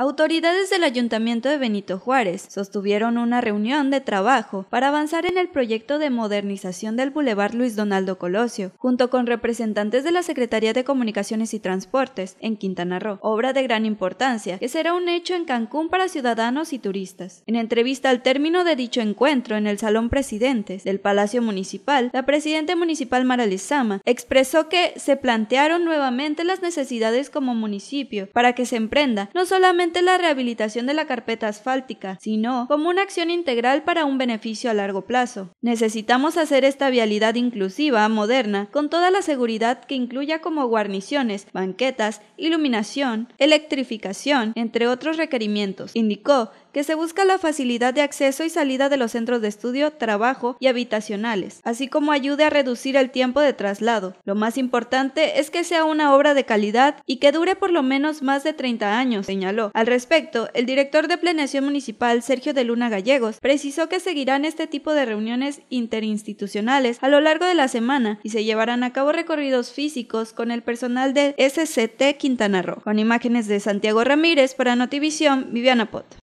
Autoridades del Ayuntamiento de Benito Juárez sostuvieron una reunión de trabajo para avanzar en el proyecto de modernización del Boulevard Luis Donaldo Colosio, junto con representantes de la Secretaría de Comunicaciones y Transportes en Quintana Roo, obra de gran importancia que será un hecho en Cancún para ciudadanos y turistas. En entrevista al término de dicho encuentro en el Salón Presidentes del Palacio Municipal, la Presidenta Municipal Maralizama expresó que se plantearon nuevamente las necesidades como municipio para que se emprenda no solamente la rehabilitación de la carpeta asfáltica, sino como una acción integral para un beneficio a largo plazo. Necesitamos hacer esta vialidad inclusiva, moderna, con toda la seguridad que incluya como guarniciones, banquetas, iluminación, electrificación, entre otros requerimientos, indicó que se busca la facilidad de acceso y salida de los centros de estudio, trabajo y habitacionales, así como ayude a reducir el tiempo de traslado. Lo más importante es que sea una obra de calidad y que dure por lo menos más de 30 años, señaló, al respecto, el director de Planeación Municipal, Sergio de Luna Gallegos, precisó que seguirán este tipo de reuniones interinstitucionales a lo largo de la semana y se llevarán a cabo recorridos físicos con el personal de SCT Quintana Roo. Con imágenes de Santiago Ramírez para Notivisión, Viviana Pot.